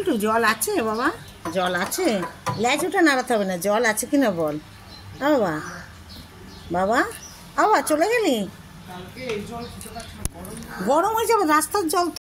একটু জল আছে বাবা জল আছে ল্যাচ ওটা নাড়াতে হবে না জল আছে কি না বল বাবা বাবা বাবা চলে গেলি গরম হয়ে যাবে রাস্তার জল